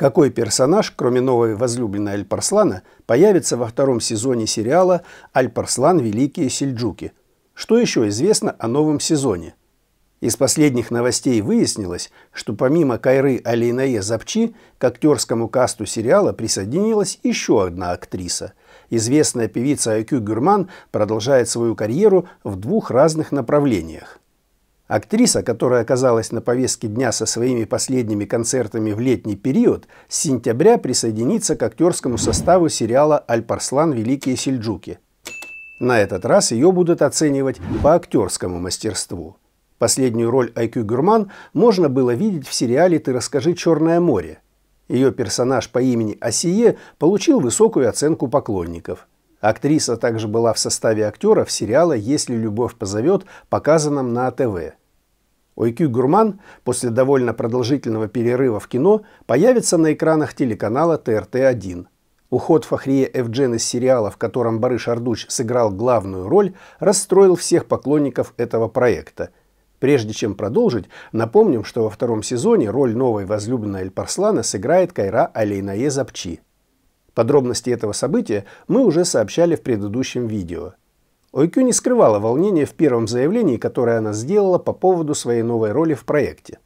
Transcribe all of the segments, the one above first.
Какой персонаж, кроме новой возлюбленной аль появится во втором сезоне сериала аль Великие сельджуки»? Что еще известно о новом сезоне? Из последних новостей выяснилось, что помимо Кайры Алинае Запчи к актерскому касту сериала присоединилась еще одна актриса. Известная певица Айкю Гюрман продолжает свою карьеру в двух разных направлениях. Актриса, которая оказалась на повестке дня со своими последними концертами в летний период, с сентября присоединится к актерскому составу сериала «Альпарслан. Великие сельджуки». На этот раз ее будут оценивать по актерскому мастерству. Последнюю роль Айкю Гурман можно было видеть в сериале «Ты расскажи Черное море». Ее персонаж по имени Асие получил высокую оценку поклонников – Актриса также была в составе актеров сериала «Если любовь позовет», показанном на АТВ. «Ойкю Гурман» после довольно продолжительного перерыва в кино появится на экранах телеканала ТРТ-1. Уход Фахрия Эвджен из сериала, в котором Барыш Ардуч сыграл главную роль, расстроил всех поклонников этого проекта. Прежде чем продолжить, напомним, что во втором сезоне роль новой возлюбленной Эльпарслана сыграет Кайра Алейнае Запчи. Подробности этого события мы уже сообщали в предыдущем видео – Ойкю не скрывала волнения в первом заявлении, которое она сделала по поводу своей новой роли в проекте.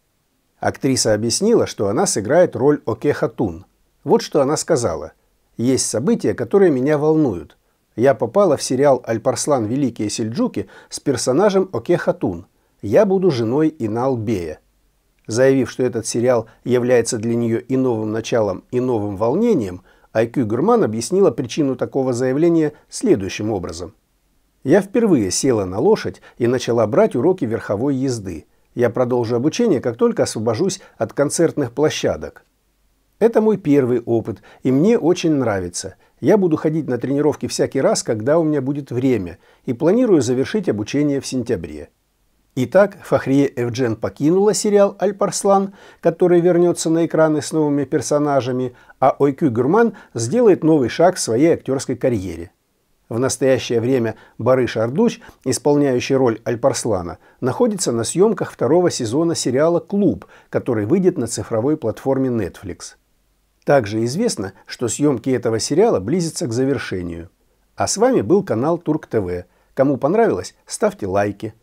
Актриса объяснила, что она сыграет роль Оке Хатун. Вот что она сказала. «Есть события, которые меня волнуют. Я попала в сериал «Альпарслан. Великие сельджуки» с персонажем Оке Хатун. Я буду женой Инал Бея». Заявив, что этот сериал является для нее и новым началом, и новым волнением, Айкю Гурман объяснила причину такого заявления следующим образом – я впервые села на лошадь и начала брать уроки верховой езды. Я продолжу обучение, как только освобожусь от концертных площадок. Это мой первый опыт, и мне очень нравится. Я буду ходить на тренировки всякий раз, когда у меня будет время, и планирую завершить обучение в сентябре. Итак, Фахрие Эвджен покинула сериал «Аль-Парслан», который вернется на экраны с новыми персонажами, а Ойкю Гурман сделает новый шаг в своей актерской карьере. В настоящее время Барыш Ардуч, исполняющий роль Альпарслана, находится на съемках второго сезона сериала «Клуб», который выйдет на цифровой платформе Netflix. Также известно, что съемки этого сериала близятся к завершению. А с вами был канал Турк ТВ. Кому понравилось, ставьте лайки,